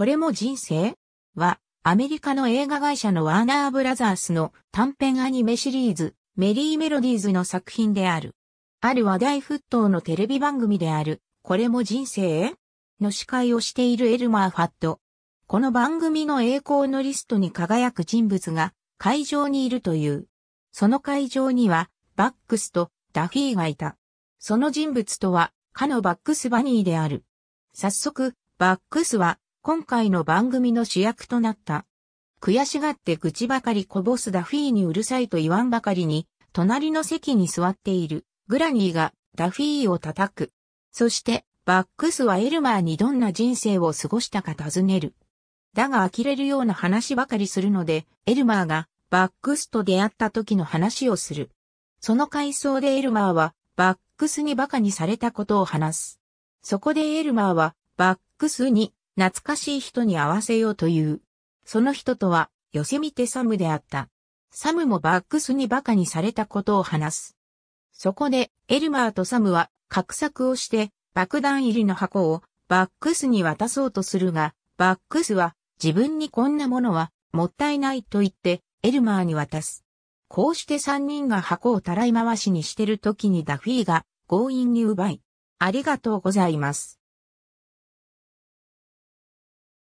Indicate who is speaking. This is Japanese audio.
Speaker 1: これも人生は、アメリカの映画会社のワーナーブラザースの
Speaker 2: 短編アニメシリーズ、メリーメロディーズの作品である。ある話題沸騰のテレビ番組である、これも人生の司会をしているエルマー・ファット。この番組の栄光のリストに輝く人物が会場にいるという。その会場には、バックスとダフィーがいた。その人物とは、かのバックスバニーである。早速、バックスは今回の番組の主役となった。悔しがって愚痴ばかりこぼすダフィーにうるさいと言わんばかりに、隣の席に座っているグラニーがダフィーを叩く。そして、バックスはエルマーにどんな人生を過ごしたか尋ねる。だが呆れるような話ばかりするので、エルマーがバックスと出会った時の話をする。その回想でエルマーはバックスに馬鹿にされたことを話す。そこでエルマーはバックスに懐かしい人に会わせようという。その人とは、寄せみてサムであった。サムもバックスに馬鹿にされたことを話す。そこで、エルマーとサムは、格策をして、爆弾入りの箱を、バックスに渡そうとするが、バックスは、自分にこんなものは、もったいないと言って、エルマーに渡す。こうして三人が箱をたらい回しにしてる時にダフィーが強引に
Speaker 1: 奪い、ありがとうございます。